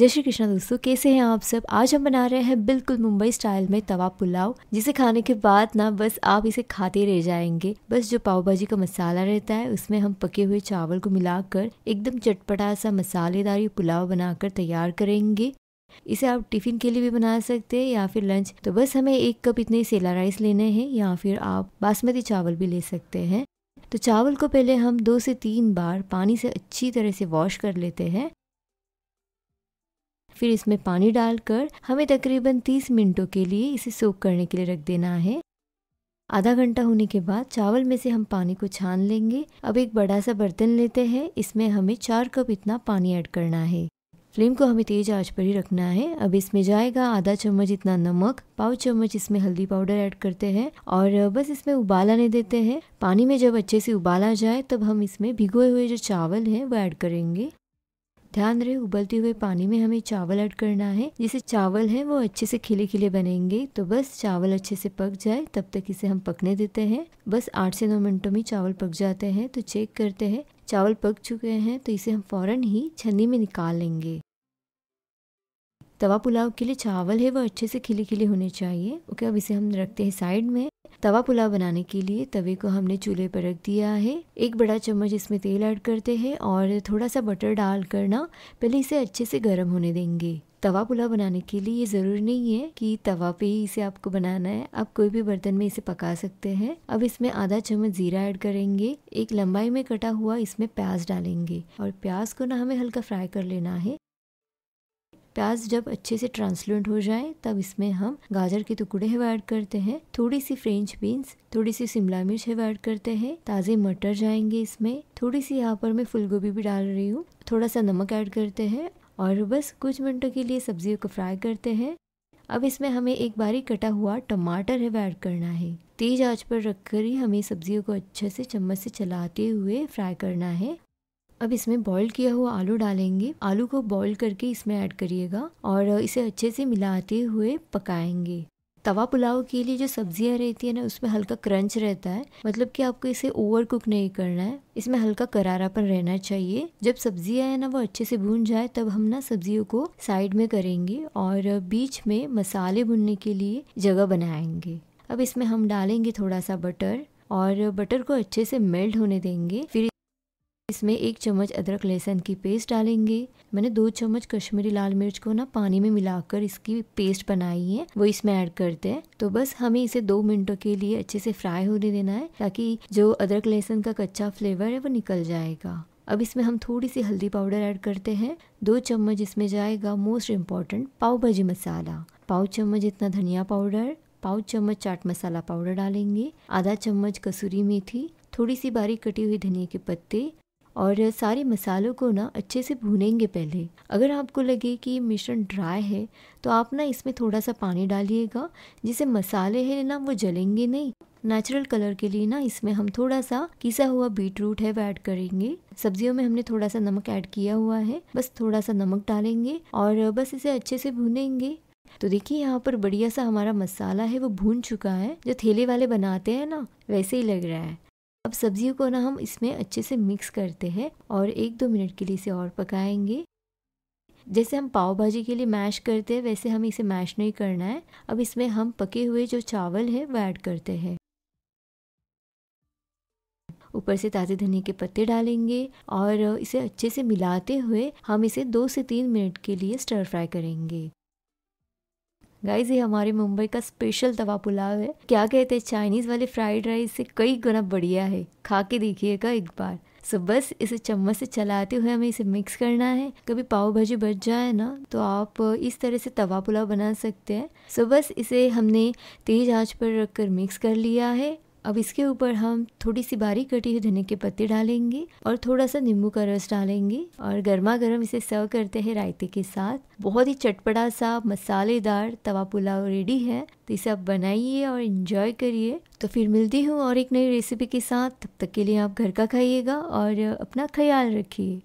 जय श्री कृष्णा दोस्तों कैसे हैं आप सब आज हम बना रहे हैं बिल्कुल मुंबई स्टाइल में तवा पुलाव जिसे खाने के बाद ना बस आप इसे खाते रह जाएंगे बस जो पाव भाजी का मसाला रहता है उसमें हम पके हुए चावल को मिलाकर एकदम चटपटा सा मसालेदार पुलाव बनाकर तैयार करेंगे इसे आप टिफ़िन के लिए भी बना सकते हैं या फिर लंच तो बस हमें एक कप इतने सेला राइस लेने हैं या फिर आप बासमती चावल भी ले सकते हैं तो चावल को पहले हम दो से तीन बार पानी से अच्छी तरह से वॉश कर लेते हैं फिर इसमें पानी डालकर हमें तकरीबन 30 मिनटों के लिए इसे सोक करने के लिए रख देना है आधा घंटा होने के बाद चावल में से हम पानी को छान लेंगे अब एक बड़ा सा बर्तन लेते हैं इसमें हमें चार कप इतना पानी ऐड करना है फ्लेम को हमें तेज आंच पर ही रखना है अब इसमें जाएगा आधा चम्मच इतना नमक पाव चम्मच इसमें हल्दी पाउडर ऐड करते हैं और बस इसमें उबाल आने देते हैं पानी में जब अच्छे से उबाल आ जाए तब हम इसमें भिगोए हुए जो चावल हैं वो ऐड करेंगे ध्यान रहे उबलते हुए पानी में हमें चावल ऐड करना है जिसे चावल है वो अच्छे से खिले खिले बनेंगे तो बस चावल अच्छे से पक जाए तब तक इसे हम पकने देते हैं बस आठ से नौ मिनटों में चावल पक जाते हैं तो चेक करते हैं चावल पक चुके हैं तो इसे हम फौरन ही छन्नी में निकाल लेंगे तवा पुलाव के लिए चावल है वो अच्छे से खिले खिले होने चाहिए ओके अब इसे हम रखते हैं साइड में तवा पुलाव बनाने के लिए तवे को हमने चूल्हे पर रख दिया है एक बड़ा चम्मच इसमें तेल ऐड करते हैं और थोड़ा सा बटर डाल कर ना पहले इसे अच्छे से गर्म होने देंगे तवा पुलाव बनाने के लिए ये ज़रूरी नहीं है कि तवा पे ही इसे आपको बनाना है आप कोई भी बर्तन में इसे पका सकते हैं अब इसमें आधा चम्मच जीरा ऐड करेंगे एक लंबाई में कटा हुआ इसमें प्याज डालेंगे और प्याज को ना हमें हल्का फ्राई कर लेना है प्याज जब अच्छे से ट्रांसलूट हो जाए तब इसमें हम गाजर के टुकड़े ऐड करते हैं थोड़ी सी फ्रेंच बीन्स थोड़ी सी शिमला मिर्च ऐड करते हैं ताज़े मटर जाएंगे इसमें थोड़ी सी यहाँ पर मैं फूलगोभी भी डाल रही हूँ थोड़ा सा नमक ऐड करते हैं और बस कुछ मिनटों के लिए सब्जियों को फ्राई करते हैं अब इसमें हमें एक बारी कटा हुआ टमाटर है ऐड करना है तेज आंच पर रखकर ही हमें सब्जियों को अच्छे से चम्मच से चलाते हुए फ्राई करना है अब इसमें बॉईल किया हुआ आलू डालेंगे आलू को बॉईल करके इसमें ऐड करिएगा और इसे अच्छे से मिलाते हुए पकाएंगे तवा पुलाव के लिए जो सब्जियाँ रहती है ना उसमें हल्का क्रंच रहता है मतलब कि आपको इसे ओवर कुक नहीं करना है इसमें हल्का करारापन रहना चाहिए जब सब्जियाँ है ना वो अच्छे से भून जाए तब हम ना सब्जियों को साइड में करेंगे और बीच में मसाले भुनने के लिए जगह बनाएंगे अब इसमें हम डालेंगे थोड़ा सा बटर और बटर को अच्छे से मेल्ट होने देंगे फिर इसमें एक चम्मच अदरक लहसुन की पेस्ट डालेंगे मैंने दो चम्मच कश्मीरी लाल मिर्च को ना पानी में मिलाकर इसकी पेस्ट बनाई है वो इसमें ऐड करते हैं तो बस हमें इसे दो मिनटों के लिए अच्छे से फ्राई होने देना है ताकि जो अदरक लहसुन का कच्चा फ्लेवर है वो निकल जाएगा अब इसमें हम थोड़ी सी हल्दी पाउडर ऐड करते हैं दो चम्मच इसमें जाएगा मोस्ट इम्पॉर्टेंट पाव भाजी मसाला पाव चम्मच इतना धनिया पाउडर पाव चम्मच चाट मसाला पाउडर डालेंगे आधा चम्मच कसूरी मेथी थोड़ी सी बारीक कटी हुई धनिया के पत्ते और सारे मसालों को ना अच्छे से भूनेंगे पहले अगर आपको लगे कि मिश्रण ड्राई है तो आप ना इसमें थोड़ा सा पानी डालिएगा जिसे मसाले हैं ना वो जलेंगे नहीं नेचुरल कलर के लिए ना इसमें हम थोड़ा सा किसा हुआ बीट रूट है वो ऐड करेंगे सब्जियों में हमने थोड़ा सा नमक ऐड किया हुआ है बस थोड़ा सा नमक डालेंगे और बस इसे अच्छे से भूनेंगे तो देखिए यहाँ पर बढ़िया सा हमारा मसाला है वो भून चुका है जो थैले वाले बनाते हैं ना वैसे ही लग रहा है अब सब्जियों को ना हम इसमें अच्छे से मिक्स करते हैं और एक दो मिनट के लिए इसे और पकाएंगे जैसे हम पाव भाजी के लिए मैश करते हैं वैसे हमें इसे मैश नहीं करना है अब इसमें हम पके हुए जो चावल है वो ऐड करते हैं ऊपर से ताज़े धनिया के पत्ते डालेंगे और इसे अच्छे से मिलाते हुए हम इसे दो से तीन मिनट के लिए स्टर फ्राई करेंगे गाइज ये हमारे मुंबई का स्पेशल तवा पुलाव है क्या कहते हैं चाइनीज वाले फ्राइड राइस से कई गुना बढ़िया है खा के देखिएगा एक बार सो बस इसे चम्मच से चलाते हुए हमें इसे मिक्स करना है कभी पाव भाजी बच जाए ना तो आप इस तरह से तवा पुलाव बना सकते हैं सो बस इसे हमने तेज आंच पर रखकर मिक्स कर लिया है अब इसके ऊपर हम थोड़ी सी बारीक कटी हुई धनिया के पत्ते डालेंगे और थोड़ा सा नींबू का रस डालेंगे और गर्मा गर्म इसे सर्व करते हैं रायते के साथ बहुत ही चटपटा सा मसालेदार तवा पुलाव रेडी है तो इसे आप बनाइए और इन्जॉय करिए तो फिर मिलती हूँ और एक नई रेसिपी के साथ तब तक के लिए आप घर का खाइएगा और अपना ख्याल रखिए